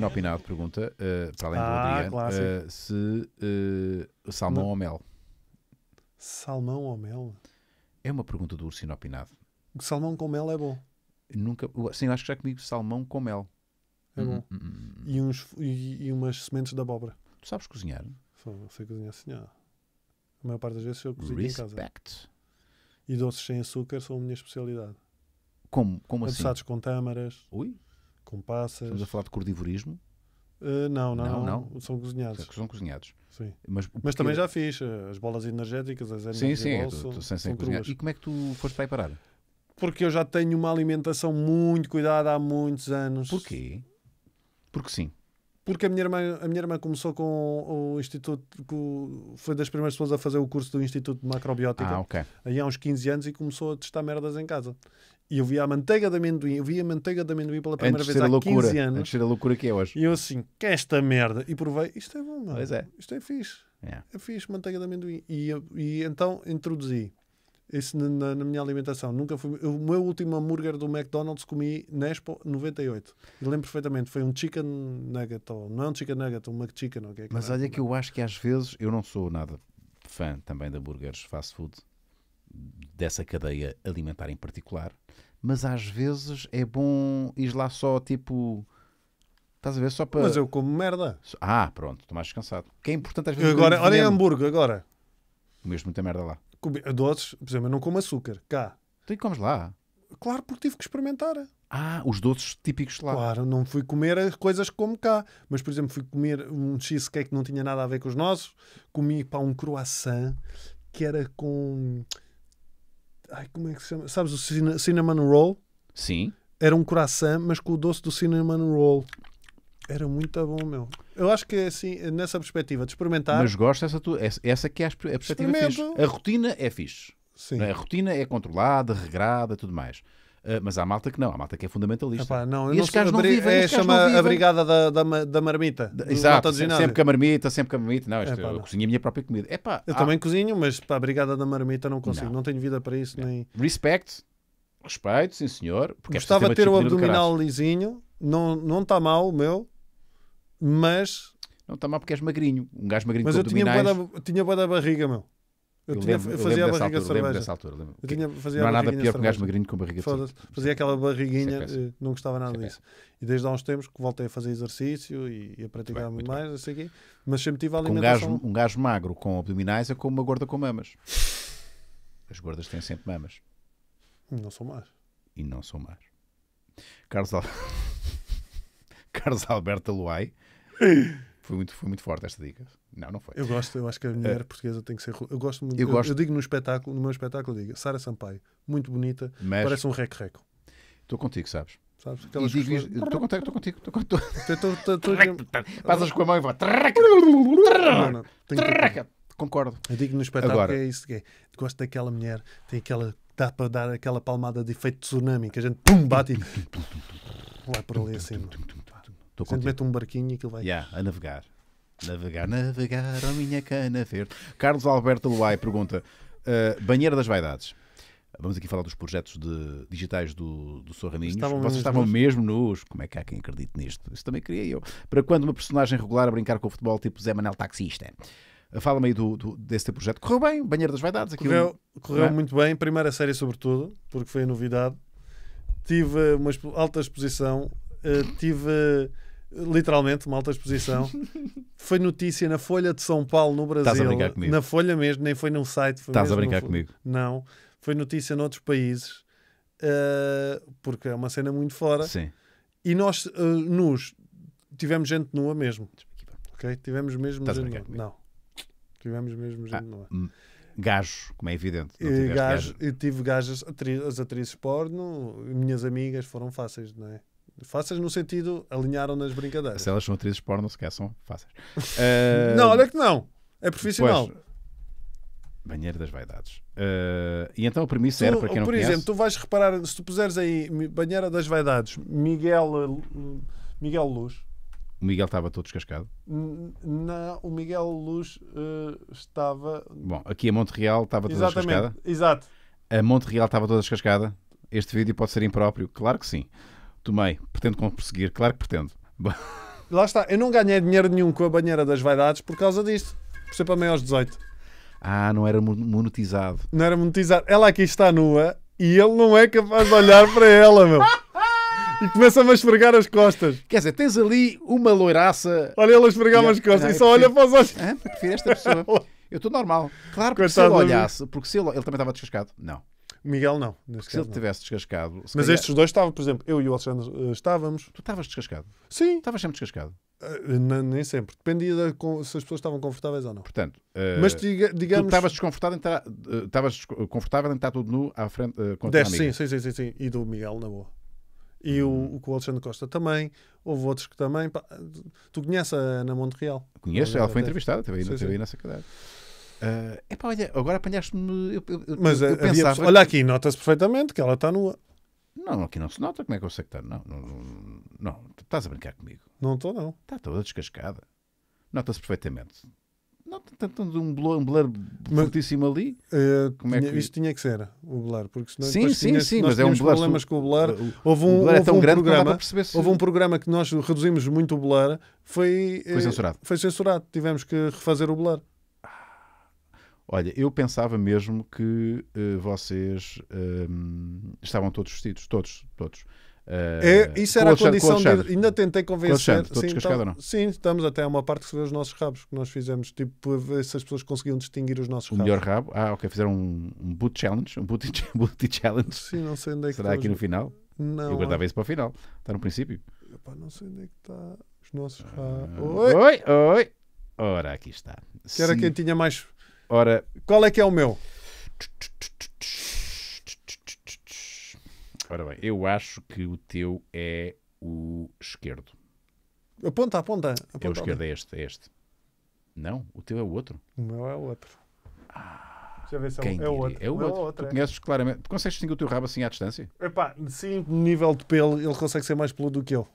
Inopinado pergunta, uh, para além ah, do Adriano, uh, se uh, salmão Não. ou mel. Salmão ou mel? É uma pergunta do Ursino Opinado. salmão com mel é bom. Nunca, sim, acho que já comigo salmão com mel. É bom. Hum, hum, hum. hum, hum. E, uns, e, e, umas sementes de abóbora. Tu sabes cozinhar? Sou, sei cozinhar, senhor. A maior parte das vezes eu cozinho Respect. em casa. E doces sem açúcar são a minha especialidade. Como, como assim? Adossados com tâmaras. Ui com passas. Estamos a falar de cordivorismo? Uh, não, não, não, não, São cozinhados. São cozinhados. Sim. Mas, porque... Mas também já fiz eh, as bolas energéticas, as energias Sim, sim, é bolso, sem, sem cozinhar. E como é que tu foste para aí parar? Porque eu já tenho uma alimentação muito cuidada há muitos anos. Porquê? Porque sim. Porque a minha irmã, a minha irmã começou com o Instituto, com, foi das primeiras pessoas a fazer o curso do Instituto de Macrobiótica. Ah, Aí há uns 15 anos e começou a testar merdas em casa. E eu via a manteiga de amendoim, eu via a manteiga de amendoim pela primeira vez há loucura, 15 anos. Antes de ser a loucura que é hoje. E eu assim, que é esta merda? E provei, isto é bom, mano. Pois é. Isto é fixe. Yeah. É. é fixe, manteiga de amendoim. E, e então introduzi isso na, na, minha alimentação. Nunca fui, o meu último hambúrguer do McDonald's comi na Expo 98. E lembro perfeitamente, foi um chicken nugget, ou, não é um chicken nugget, um McChicken. Okay, é Mas é. olha que eu acho que às vezes, eu não sou nada fã também de hambúrgueres fast food, dessa cadeia alimentar em particular, mas às vezes é bom ir lá só tipo. Estás a ver? Só para. Mas eu como merda. Ah, pronto, estou mais descansado. Que é importante às vezes. agora, olha em Hamburgo, agora. Comeste muita merda lá. Comi, doces, por exemplo, eu não como açúcar, cá. Tu comes lá? Claro, porque tive que experimentar. Ah, os doces típicos lá. Claro, não fui comer as coisas como cá. Mas, por exemplo, fui comer um cheesecake que não tinha nada a ver com os nossos. Comi para um croissant que era com Ai, como é que se chama? Sabes o cinnamon roll? Sim. Era um coração mas com o doce do cinnamon roll. Era muito bom, meu. Eu acho que é assim, nessa perspectiva de experimentar. Mas gosto dessa tua, essa que é a perspectiva fixe. A rotina é fixe. Sim. A rotina é controlada, regrada, tudo mais. Ah, mas há malta que não, há malta que é fundamentalista. Epá, não, e não vivem, é, chama a brigada da, da, da marmita. Exato, sempre com a marmita, sempre com a marmita. Não, isto, Epá, eu cozinho a minha própria comida. Epá, eu há... também cozinho, mas para a brigada da marmita não consigo, não, não tenho vida para isso. Nem... Respect, respeito, sim senhor. Porque é Gostava de ter o abdominal lisinho, não, não está mal o meu, mas... Não está mal porque és magrinho, um gajo magrinho Mas eu tinha boa, da, tinha boa da barriga, meu. Eu, eu tinha, lembro, fazia eu a barriga de cerveja. Altura, tinha, fazia não há nada pior que um gajo magrinho com barriga de Fazia aquela barriguinha, é não gostava nada é disso. E desde há uns tempos que voltei a fazer exercício e, e a praticar muito, muito mais, bem. assim mas sempre tive a alimentação. Um gajo, um gajo magro com abdominais é como uma gorda com mamas. As gordas têm sempre mamas. Não são mais. E não são mais. Carlos, Al... Carlos Alberto Luai. Foi muito, foi muito forte esta dica. Não, não foi. Eu gosto, eu acho que a eh, mulher uh, portuguesa tem que ser. Eu gosto muito. Eu, eu, gosto... eu digo no espetáculo, no meu espetáculo, digo Sara Sampaio, muito bonita, Mas... parece um rec-reco. Estou contigo, sabes? Sabes? Aquelas digo, coisas... Estou contigo, estou contigo. Estou contigo. Estou, estou, estou... Passas com a mão e vai. Concordo. Eu digo no espetáculo Agora... que é isso que é. Gosto daquela mulher, tem aquela. dá para dar aquela palmada de efeito tsunami que a gente pum, bate e. vai por ali assim. Estou contigo. mete um barquinho e aquilo vai. Yeah, a navegar. Navegar, navegar, a minha cana verde. Carlos Alberto Luai pergunta: uh, Banheira das Vaidades. Vamos aqui falar dos projetos de, digitais do, do Sorraninhos. Estavam Vocês estavam mesmo nus. Como é que há quem acredite nisto? Isso também queria eu. Para quando uma personagem regular a brincar com o futebol, tipo Zé Manel Taxista? Ah, fala-me aí do, do, desse teu projeto. Correu bem, Banheira das Vaidades. correu correu é? muito bem, primeira série sobretudo, porque foi a novidade. Tive uma alta exposição, ah, tive literalmente, uma alta exposição. foi notícia na Folha de São Paulo, no Brasil. Estás a brincar comigo? Na Folha mesmo, nem foi num site. Estás a brincar no... comigo? Não. Foi notícia noutros países, uh, porque é uma cena muito fora. Sim. E nós, uh, nus, tivemos gente nua mesmo. Ok? Tivemos mesmo Estás gente nua. Não. Tivemos mesmo gente ah, nua. Hum, gajos, como é evidente. Gajo, gajo. Eu tive gajas, atri as atrizes porno, minhas amigas foram fáceis, não é? Fáceis no sentido, alinharam nas brincadeiras. Se elas são atrizes porno, sequer são fáceis. Uh... não, olha que não. É profissional. Pois, banheiro das vaidades. Uh... e então a premissa tu, era para quem não Por exemplo, conhece... tu vais reparar, se tu puseres aí banheira das vaidades, Miguel, ah, Miguel Luz. O Miguel estava todo descascado? Não, o Miguel Luz uh, estava. Bom, aqui a Montreal estava toda Exatamente. descascada. Exato. A Montreal estava toda descascada. Este vídeo pode ser impróprio? Claro que sim. Tomei, pretendo conseguir, claro que pretendo. Lá está, eu não ganhei dinheiro nenhum com a banheira das vaidades por causa disto, por ser para maiores 18. Ah, não era monetizado. Não era monetizado. Ela aqui está nua e ele não é capaz de olhar para ela, meu. E começa-me a esfregar as costas. Quer dizer, tens ali uma loiraça. Olha ele a esfregar-me as costas e só prefiro... olha para os olhos. Ah, prefiro esta pessoa. Eu estou normal. Claro que se ele olhasse, porque se ele, ele também estava descascado. Não. Miguel não. se ele não. tivesse descascado. Mas calhar... estes dois estavam, por exemplo, eu e o Alexandre eh, estávamos. Tu estavas descascado? Sim. Estavas sempre descascado? Uh, nem sempre. Dependia de se as pessoas estavam confortáveis ou não. Portanto, uh, mas diga, digamos. Tu estavas desconfortável em estar, uh, estavas confortável em estar tudo nu à frente uh, contra Desce, sim, sim, sim, sim, sim. E do Miguel, na boa. E hum. o, o com o Alexandre Costa também. Houve outros que também. Pá, tu conheces a Ana Monte Real? Conheço, ela foi entrevistada, teve aí, sim, teve aí nessa cadeira. Uh, epá, olha, agora apanhaste-me. Eu, eu, Mas eu eh, havia, olha aqui, nota-se perfeitamente que ela está nua. Não, aqui não se nota. Como é que eu sei que está? Não, não, não, estás a brincar comigo. Não estou, não. Está toda descascada. Nota-se perfeitamente. Nota tanto um blur, um blur fortíssimo ali. Uh, como é que... Isto tinha que ser, o blur, porque senão sim, sim, sim, mas é um blur, problemas com o blur. Houve um, o blur é tão um grande programa, que Houve um programa que nós reduzimos muito o blur, foi, foi eh, censurado. Foi censurado. Tivemos que refazer o blur. Olha, eu pensava mesmo que uh, vocês ehm, estavam todos vestidos, todos, todos. Uh, é, isso era a condição de, Ainda tentei convencer. Sim, então, não? sim, estamos até a uma parte que se vê os nossos rabos que nós fizemos, tipo, ver se as pessoas conseguiam distinguir os nossos o rabos. O melhor rabo? Ah, ok, fizeram um, um boot challenge, um booty, booty challenge. Sim, não sei onde é que Será tá aqui no final? Não. Eu guardava isso para o final. Está no princípio. Epá, não sei onde é que está os nossos ah, rabos. Ah, oi! Oi! Oi! Ora, aqui está. Que era Sim. quem tinha mais Ora, qual é que é o meu? Ora bem, eu acho que o teu é o esquerdo. Aponta, aponta. aponta é o esquerdo, é este, é este. Não, o teu é o outro. O meu é o outro. Ah, Deixa eu ver se é, quem é o- é, é o outro. É outro. Tu é. conheces claramente. Tu consegues distinguir o teu rabo assim à distância? Epá, sim, nível de pelo, ele consegue ser mais peludo do que eu.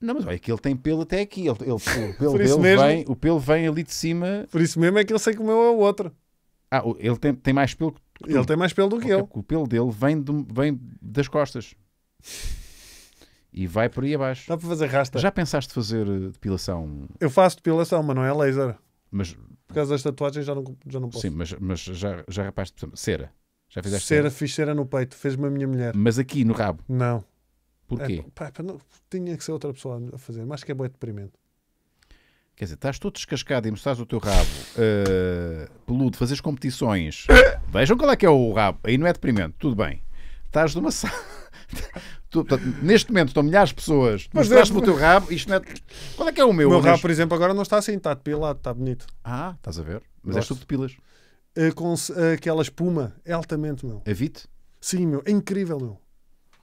Não, mas olha que ele tem pelo até aqui. Ele, ele, o, pelo dele mesmo, vem, o pelo vem ali de cima. Por isso mesmo é que ele sei que o meu é o outro. Ah, ele tem, tem mais pelo que tu. Ele tem mais pelo do que eu. O pelo dele vem, de, vem das costas. E vai por aí abaixo. Dá para fazer rasta. Já pensaste fazer eh, depilação? Eu faço depilação, mas não é laser. Mas, por causa das tatuagens já não, já não posso. Sim, mas, mas já, já rapaz, cera. Já fizeste cera? cera? fiz cera no peito, fez-me a minha mulher. Mas aqui no rabo? Não. Porquê? É, pá, pá, não, tinha que ser outra pessoa a fazer, mas acho que é de deprimente. Quer dizer, estás todo descascado e mostras o teu rabo uh, peludo, fazes competições. Vejam qual é que é o rabo. Aí não é deprimente, tudo bem. Estás numa sala. tu, neste momento estão milhares de pessoas. Mas é mostraste o teu rabo. Isto não é... Qual é que é o meu? O meu rabo, por exemplo, agora não está assim, está depilado, está bonito. Ah, estás a ver. Mas Gosto. és tu de pilas. Uh, com uh, aquela espuma, é altamente, meu. A Vite? Sim, meu. É incrível, meu.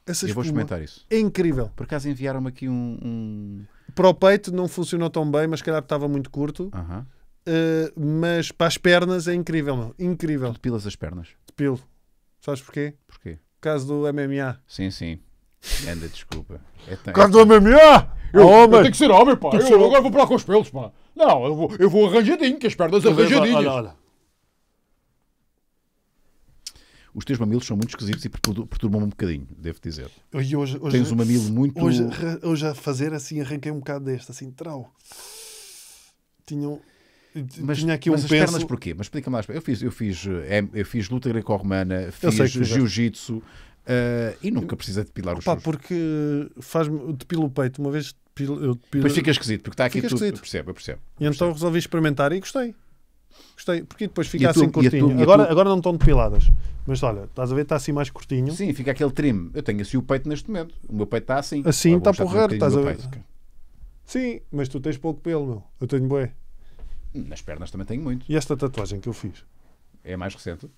Essa eu vou experimentar isso. É incrível. Por acaso enviaram-me aqui um, um. Para o peito não funcionou tão bem, mas calhar estava muito curto. Uh, mas para as pernas é incrível, meu. Incrível. Tu depilas as pernas. Depilo. Sabes porquê? Porquê? Por causa do MMA. Sim, sim. Anda, desculpa. É Por causa é do MMA! Eu, ah, eu homem. tenho que ser homem, pá. Eu, agora vou para lá com os pelos, pá. Não, eu vou, eu vou arranjadinho, com as pernas arranjadinhas. Olha, olha. os teus mamilos são muito esquisitos e perturbam-me um bocadinho, devo dizer. Hoje, hoje, Tens hoje, um mamilo muito. Hoje, hoje a fazer assim, arranquei um bocado deste, assim, trau. Tinham. Mas, tinha aqui mas um as penso... pernas porquê? Mas explica mais. Eu fiz, eu fiz, eh, eu fiz luta greco-romana, fiz jiu-jitsu uh, e nunca precisa depilar os Opa, porque faz-me depilo o peito. Uma vez depilo, eu depilo... mas fica esquisito, porque está aqui fica tudo. Esquisito. Eu percebo, eu percebo. Eu e então percebo. então resolvi experimentar e gostei. Gostei, porque depois fica assim curtinho. Tu, agora, tu... agora não estão depiladas. Mas olha, estás a ver, está assim mais curtinho. Sim, fica aquele trim. Eu tenho assim o peito neste momento. O meu peito está assim. Assim está porreiro, estás a ver. Sim, mas tu tens pouco pelo, meu. Eu tenho bué. Nas pernas também tenho muito. E esta tatuagem que eu fiz? É mais recente?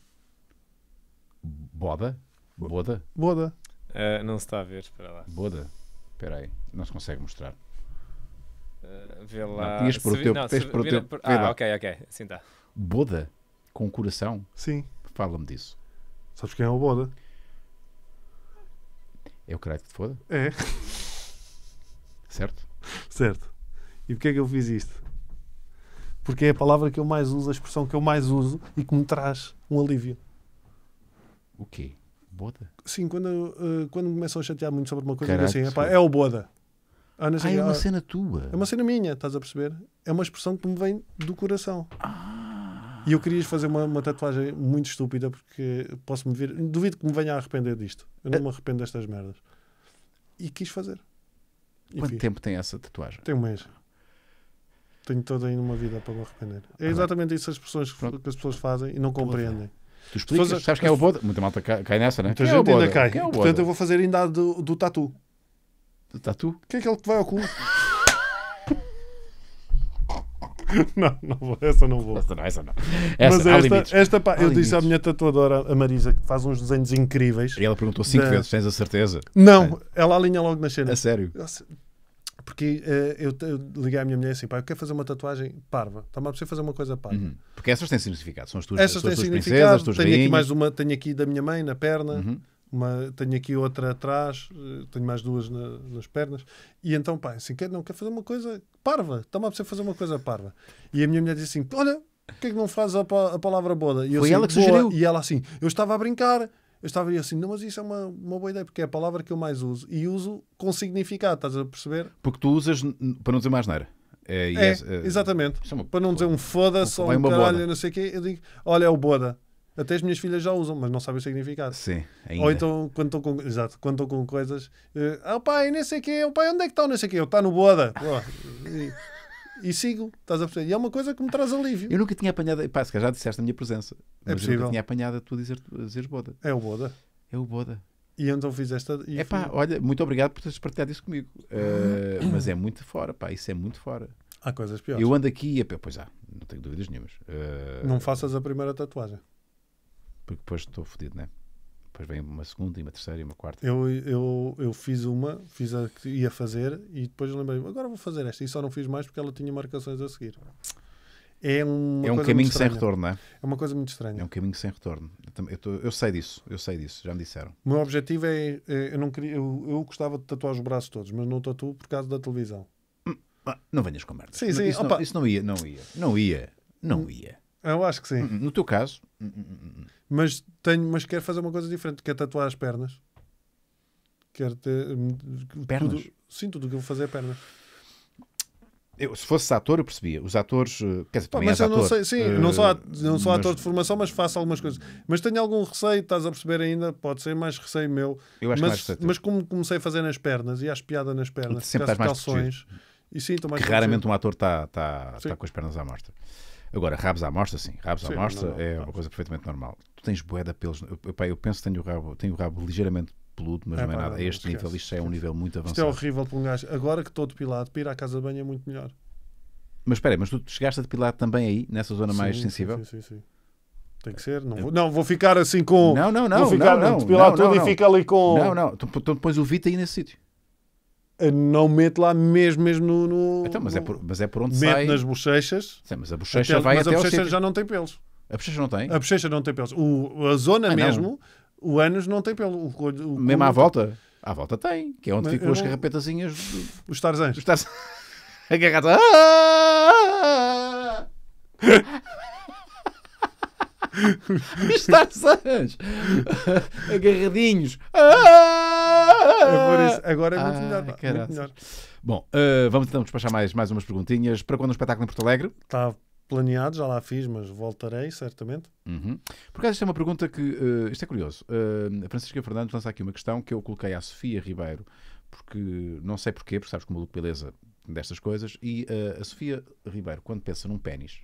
Boda? Boda? Boda. Uh, não se está a ver, espera lá. Boda? Espera aí, não se consegue mostrar. Ah, vê lá. Não, ias por o teu. Não, tens por vira, o teu ah, ok, ok. sim tá. Boda com coração? Sim. Fala-me disso. Sabes quem é o Boda? É o que de Foda? É. Certo? Certo. E porquê é que eu fiz isto? Porque é a palavra que eu mais uso, a expressão que eu mais uso e que me traz um alívio. O quê? Boda? Sim, quando, uh, quando me começam a chatear muito sobre uma coisa, Caraca, assim, é o Boda. Ah, não sei ah, é que, é uma ah, cena tua. É uma cena minha, estás a perceber? É uma expressão que me vem do coração. Ah. E eu queria fazer uma, uma tatuagem muito estúpida porque posso-me vir. Duvido que me venha a arrepender disto. Eu não é- me arrependo destas merdas. E quis fazer. E Quanto fiz. tempo tem essa tatuagem? Tem um mês. Tenho toda ainda uma vida para me arrepender. É exatamente isso as pessoas, Pronto. que as pessoas fazem e não compreendem. Tu explicas, pessoas, sabes quem é o Boda? Muita malta cai, nessa, né? Muita é ainda cai. É Portanto, eu vou fazer ainda do, do tatu. Tatu? Tá o que é aquele que vai ao cu? não, não vou, essa não vou. Essa não, essa não. Essa, Mas esta, esta, pá, eu limites. disse à minha tatuadora, a Marisa, que faz uns desenhos incríveis. E ela perguntou cinco da... vezes: tens a certeza? Não, é. ela alinha logo na cena. A sério? porque uh, eu, eu, liguei à minha mulher assim: pá, eu quero fazer uma tatuagem parva. Está-me a fazer uma coisa parva. Uhum. Porque essas têm significado. São as tuas, essas as têm tuas significado. Princesas, as tuas tenho aqui mais uma, tenho aqui da minha mãe na perna. Uhum. Uma, tenho aqui outra atrás, eh, tenho mais duas na, nas pernas. E então, pá, assim, quer, não quer fazer uma coisa parva, está-me a fazer uma coisa parva. E a minha mulher diz assim: Olha, que é que não faz a, a, palavra boda? E eu, Foi assim, ela que sugeriu. E ela assim: Eu estava a brincar. Eu estava assim, não, mas isso é uma, uma boa ideia, porque é a palavra que eu mais uso. E uso com significado, estás a perceber? Porque tu usas para não dizer mais neira. É, é, é, é, exatamente. É para não dizer um foda-se ou um caralho, boda. não sei o quê, eu digo, olha, é o boda. Até as minhas filhas já usam, mas não sabem o significado. Sim, ainda. Ou então, quando estão com, exato, quando estão com coisas, uh, ah, pai, nem sei o quê, pai, onde é que estão, nem sei o quê, eu está no boda. e, e sigo, estás a perceber? E é uma coisa que me traz alívio. Eu nunca tinha apanhado, pá, se já disseste a minha presença, é mas é possível. eu nunca tinha apanhado a tu dizer, dizer boda. É o boda. É o boda. E então fiz esta. É pá, olha, muito obrigado por teres partilhado isso comigo. Uh, mas é muito fora, pá, isso é muito fora. Há coisas piores. Eu ando aqui e. Pois há, não tenho dúvidas nenhumas. Uh, não faças a primeira tatuagem porque depois estou fodido, né? Depois vem uma segunda e uma terceira e uma quarta. Eu, eu, eu fiz uma, fiz a que ia fazer e depois lembrei-me, agora vou fazer esta. E só não fiz mais porque ela tinha marcações a seguir. É, uma é um caminho sem retorno, não é? É uma coisa muito estranha. É um caminho sem retorno. Eu, tô, eu sei disso, eu sei disso, já me disseram. O meu objetivo é. é eu, não queria, eu, eu gostava de tatuar os braços todos, mas não tatuo por causa da televisão. Hum, ah, não venhas com merda. Sim, sim. Isso, não, isso não ia, não ia. Não ia, não ia. Eu acho que sim. Uhum, no teu caso. Uhum, uhum, mas, tenho, mas quero fazer uma coisa diferente, quer é tatuar as pernas. Quero ter. Hum, pernas? Tudo, sim, tudo o que eu vou fazer é pernas. Eu, se fosse ator, eu percebia. Os atores. Eh, quer dizer, Pá, mas eu ator. não sei, sim, uh, não eh, sou, ator, não sou mas... ator de formação, mas faço algumas coisas. Mas tenho algum receio, estás a perceber ainda, pode ser mais receio meu. Eu acho mas, mas como comecei a fazer nas pernas, e às piada nas pernas, sempre mais calções, e sim, mais que raramente um ator está tá, tá, tá com as pernas à mostra. Agora, rabos à mostra, sim. Rabos sim, à mostra é não, uma coisa perfeitamente normal. Tu tens bué de pelos. Eu, pá, eu penso que tenho o rabo, tenho o rabo ligeiramente peludo, mas é, não é pá, nada. A este esquece, nível, isto é um nível muito avançado. Isto é horrível para um gajo. Agora que estou depilado, para ir à casa de banho é muito melhor. Mas espera, mas tu chegaste a depilar também aí, nessa zona sim, mais sensível? Sim, sim, sim. Tem que ser. Não vou, não, vou ficar assim com. Não, não, não. Vou ficar não, não, depilado não, não, tudo não. e fica ali com. Não, não. Tu, pões o Vita aí nesse sítio não mete lá mesmo, mesmo no. no então, mas, é por, mas é por onde mete sai. Mete nas bochechas. Sim, mas a bochecha até, vai mas até a bochecha já não tem pelos. A bochecha não tem? A bochecha não tem pelos. O, a zona ah, mesmo, não. o ânus não tem pelo. O, o, o mesmo à volta? À volta tem, que é onde ficam as não... carrapetazinhas. Do... Os tarzãs. Os tarzãs. Agarrados. Ah! Os tarzãs. Agarradinhos. Ah! É agora é muito, ah, melhor, muito melhor. Bom, uh, vamos então despachar mais, mais umas perguntinhas. Para quando o um espetáculo em Porto Alegre? Está planeado, já lá fiz, mas voltarei, certamente. Uhum. Por acaso, isto é uma pergunta que. Uh, isto é curioso. Uh, eh, a Francisca Fernandes lança aqui uma questão que eu coloquei à Sofia Ribeiro, porque não sei porquê, porque sabes como o Luke Beleza destas coisas, e uh, a Sofia Ribeiro, quando pensa num pênis,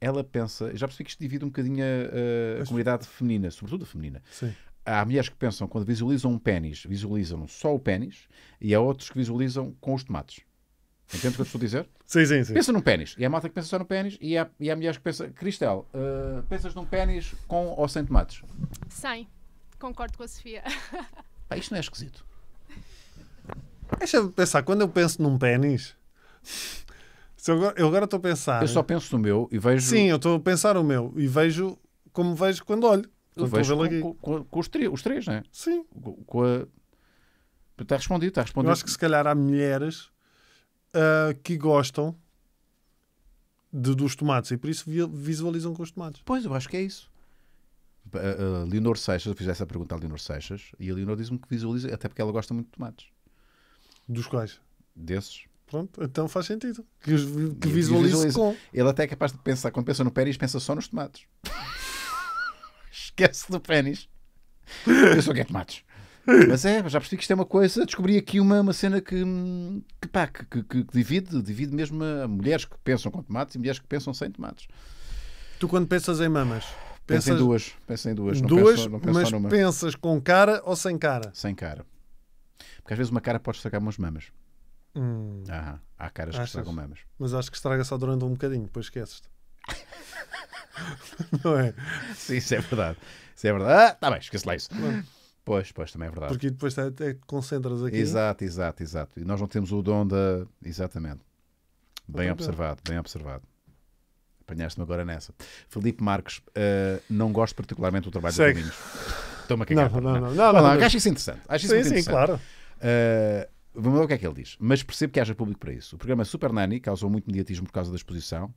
ela pensa. Já percebi que isto divide um bocadinho a, a comunidade feminina, sobretudo a feminina. Sim há mulheres que pensam, quando visualizam um pênis, visualizam só o pênis, e há outros que visualizam com os tomates. Entende o que eu estou a dizer? Sim, sim, sim. Pensa num pênis. E há malta que pensa só no pênis e há, e há mulheres que pensam... Cristel, uh, pensas num pênis com ou sem tomates? Sem. Concordo com a Sofia. Pá, isto não é esquisito. Deixa me pensar. Quando eu penso num pênis... Eu agora estou a pensar... Eu só penso no meu e vejo... Sim, eu estou a pensar no meu e vejo como vejo quando olho com, com, com, os, os três, não é? Sim. Com, a... Está respondido, está respondido. Eu acho que se calhar há mulheres uh, que gostam de, dos tomates e por isso visualizam com os tomates. Pois, eu acho que é isso. A, ah, ah, Leonor Seixas, eu fiz essa pergunta a Leonor Seixas e a Leonor diz-me que visualiza, até porque ela gosta muito de tomates. Dos quais? Desses. Pronto, então faz sentido. Que, que visualize com. Ele até é capaz de pensar, quando pensa no pérez, pensa só nos tomates esquece do pênis. Eu sou Gueto Matos. Mas é, já percebi que isto é uma coisa. Descobri aqui uma, uma cena que, que, pá, que, que, que divide, divide mesmo a mulheres que pensam com tomates e mulheres que pensam sem tomates. Tu, quando pensas em mamas, pensas... pensa em duas. Pensa em duas, não duas penso, não penso mas numa. pensas com cara ou sem cara? Sem cara. Porque às vezes uma cara pode estragar umas mamas. Hum. Ah, há caras Achas? que estragam mamas. Mas acho que estraga só durante um bocadinho, depois esqueces-te. não é? Sim, isso é verdade. Isso é verdade. Ah, tá bem, esquece lá isso. Pois, pois, também é verdade. Porque depois tá, até concentras aqui. Né? Exato, exato, exato. E nós não temos o dom da. Exatamente. Bem observado, bem observado. Apanhaste-me agora nessa. Felipe Marques, uh, não gosto particularmente do trabalho Segue. do Domingos. Estou-me a cagar. Não, não, não. não, não, não, não, não. Acho isso interessante. Acho isso sim, interessante. sim, claro. Uh, vamos ver o que é que ele diz. Mas percebo que haja público para isso. O programa é Super Nani causou muito mediatismo por causa da exposição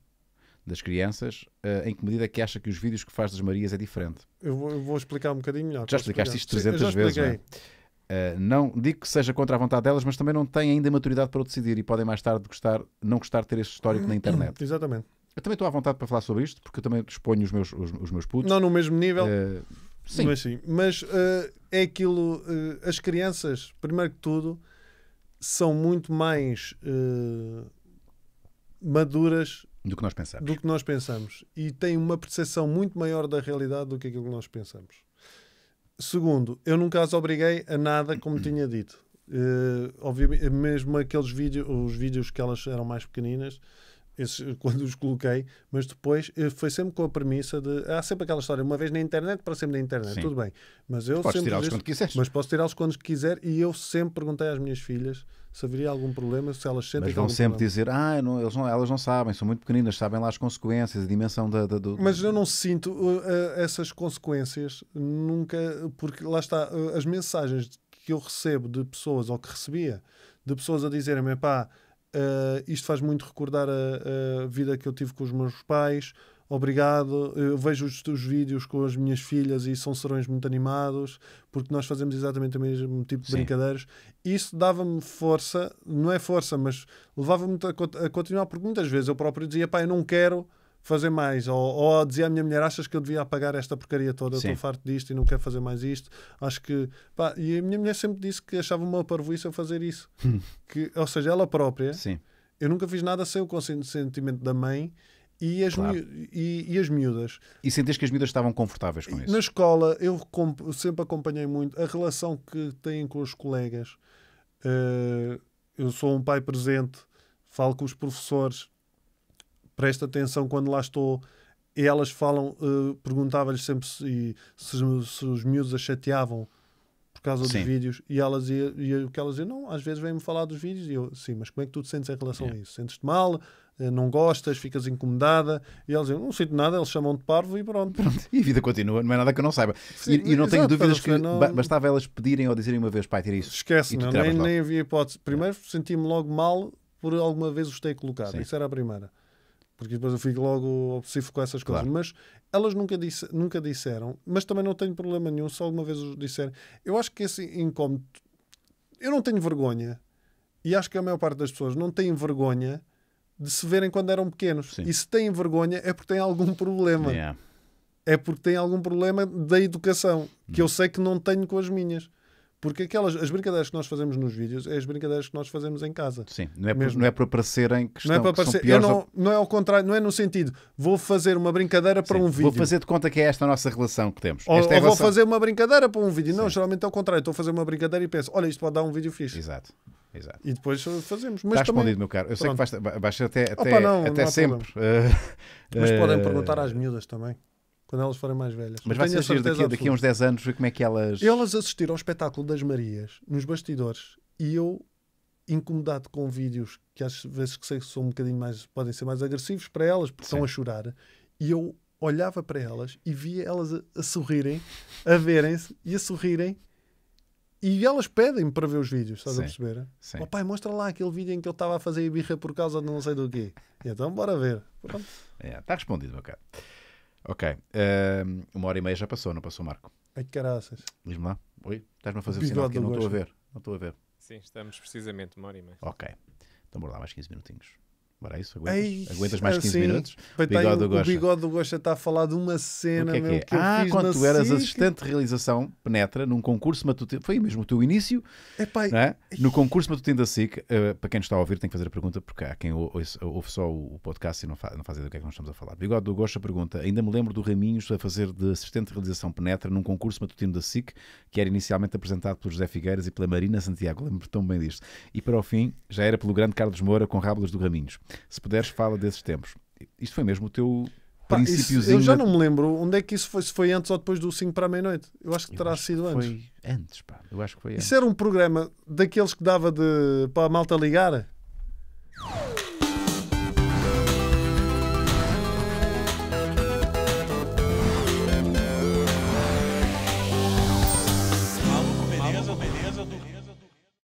das crianças, uh, em que medida é que acha que os vídeos que faz das Marias é diferente? Eu vou, eu vou explicar um bocadinho melhor. Já explicaste isto 300 Sim, vezes, não é? Uh, não digo que seja contra a vontade delas, mas também não têm ainda maturidade para o decidir e podem mais tarde gostar, não gostar de ter esse histórico na internet. Exatamente. Eu também estou à vontade para falar sobre isto, porque eu também exponho os meus, os, os meus putos. Não no mesmo nível. Uh, sim. É assim. Mas sim. Mas uh, é aquilo. as crianças, primeiro que tudo, são muito mais maduras do que nós pensamos. Do que nós pensamos. E tem uma percepção muito maior da realidade do que aquilo que nós pensamos. Segundo, eu nunca as obriguei a nada, como tinha dito. Uh, obviamente, mesmo aqueles vídeos, os vídeos que elas eram mais pequeninas, esses, eh, quando os coloquei, mas depois eh, foi sempre com a premissa de. Há sempre aquela história, uma vez na internet, para sempre na internet, Sim. tudo bem. Mas eu Podes sempre. tirá-los quando quiseres. Mas posso tirá-los quando quiser e eu sempre perguntei às minhas filhas se haveria algum problema, se elas sentem Mas vão sempre problema. dizer, ah, não, eles não, elas não sabem, são muito pequeninas, sabem lá as consequências, a dimensão da. da do... Mas eu não sinto uh, uh, essas consequências nunca, porque lá está, uh, as mensagens que eu recebo de pessoas, ou que recebia, de pessoas a dizerem-me, pá Uh, isto faz muito recordar a, a, vida que eu tive com os meus pais. Obrigado. Eu vejo os teus vídeos com as minhas filhas e são serões muito animados, porque nós fazemos exatamente o mesmo tipo de Sim. brincadeiras. Isso dava-me força, não é força, mas levava-me a, a continuar, porque muitas vezes eu próprio dizia: pá, eu não quero fazer mais. Ou, ou dizia à minha mulher: achas que eu devia apagar esta porcaria toda? Estou farto disto e não quero fazer mais isto. Acho que. Pá, e a minha mulher sempre disse que achava uma parvoíça fazer isso. que, ou seja, ela própria. Sim. Eu nunca fiz nada sem o consentimento da mãe e as, claro. e, e, as miúdas. E sentes que as miúdas estavam confortáveis com isso? Na escola, eu sempre acompanhei muito a relação que têm com os colegas. Uh, eu sou um pai presente, falo com os professores, presta atenção quando lá estou. E elas falam, uh, perguntava-lhes sempre se, se, se, os miúdos a chateavam por causa Sim. dos vídeos. E elas e o que elas diziam, não, às vezes vêm-me falar dos vídeos. E eu, Sim, mas como é que tu te sentes em relação yeah. a isso? Sentes-te mal? Eh, não gostas, ficas incomodada, e elas dizem, não sinto nada, eles chamam-te parvo e pronto. pronto. E a vida continua, não é nada que eu não saiba. Sim, e, e, não tenho dúvidas que não... bastava elas pedirem ou dizerem uma vez, pai, tira isso. Esquece, não, nem, nem, havia hipótese. Primeiro senti-me logo mal por alguma vez os ter colocado, Sim. isso era a primeira porque depois eu fico logo obsessivo com essas coisas. Claro. Mas elas nunca, disse, nunca disseram, mas também não tenho problema nenhum se alguma vez os disserem. Eu acho que esse incómodo. Eu não tenho vergonha, e acho que a maior parte das pessoas não tem vergonha de se verem quando eram pequenos. Sim. E se têm vergonha é porque têm algum problema. Yeah. É porque têm algum problema da educação, que hum. eu sei que não tenho com as minhas. Porque aquelas, as brincadeiras que nós fazemos nos vídeos é as brincadeiras que nós fazemos em casa. Sim, não é, mesmo. Por, não é para parecerem que estão, não é para parecer, piores. Não, não, é ao contrário, não é no sentido, vou fazer uma brincadeira para Sim, um vídeo. Vou fazer de conta que é esta a nossa relação que temos. Ou, é ou vou fazer uma brincadeira para um vídeo. Sim. Não, geralmente é ao contrário, estou a fazer uma brincadeira e penso, olha, isto pode dar um vídeo fixe. Exato. Exato. E depois fazemos. Mas Está também... respondido, meu caro. Eu Pronto. sei que vais, vais até, até, Opa, não, até não sempre. Uh, mas podem eh, perguntar às miúdas também quando elas forem mais velhas. Mas vai ser daqui, daqui a uns 10 anos, ver como é que elas. Elas assistiram ao espetáculo das Marias, nos bastidores, e eu, incomodado com vídeos que às vezes que sei que são um bocadinho mais. podem ser mais agressivos para elas, porque Sim. estão a chorar, e eu olhava para elas e via elas a, a sorrirem, a verem-se e a sorrirem. E elas pedem para ver os vídeos, estás Sim. a perceber? Sim. Oh, pai, mostra lá aquele vídeo em que eu estava a fazer birra por causa de não sei do quê. E então, bora ver. Pronto. É, está respondido, meu caro. Ok. Ehm, uma hora e meia já passou, não passou, Marco? Ai, caraças. Diz-me lá. Oi, estás-me a fazer o sinal aqui, não estou a ver. Não estou a ver. Sim, estamos precisamente uma hora e meia. Ok. Então bora lá, mais 15 minutinhos. Para isso, aguentas, Ei, aguentas mais 15 minutos? Bigode do Gosta. O Bigode do Gosta está a falar de uma cena o que é que meu, é? que ah, eu quando tu eras assistente de realização, penetra num concurso matutino. Foi mesmo o teu início. Epá, é? No concurso matutino da SIC, uh, para quem está a ouvir, tem que fazer a pergunta, porque há quem ou, ou, ouve só o, o podcast e não, faz, não faz ideia do que é que nós estamos a falar. Bigode do Gosta pergunta: ainda me lembro do Raminhos a fazer de assistente de realização penetra num concurso matutino da SIC, que era inicialmente apresentado por José Figueiras e pela Marina Santiago. Lembro-me tão bem disto. E para o fim, já era pelo grande Carlos Moura com Rábulas do Raminhos. Se puderes, fala desses tempos. Isto foi mesmo o teu Pá, isso, eu já não me lembro onde é que isso foi, se foi antes ou depois do 5 para a meia-noite. Eu acho que eu terá acho sido que antes. Foi antes, pá. Eu acho que foi antes. Isso era um programa daqueles que dava de, para a malta ligar.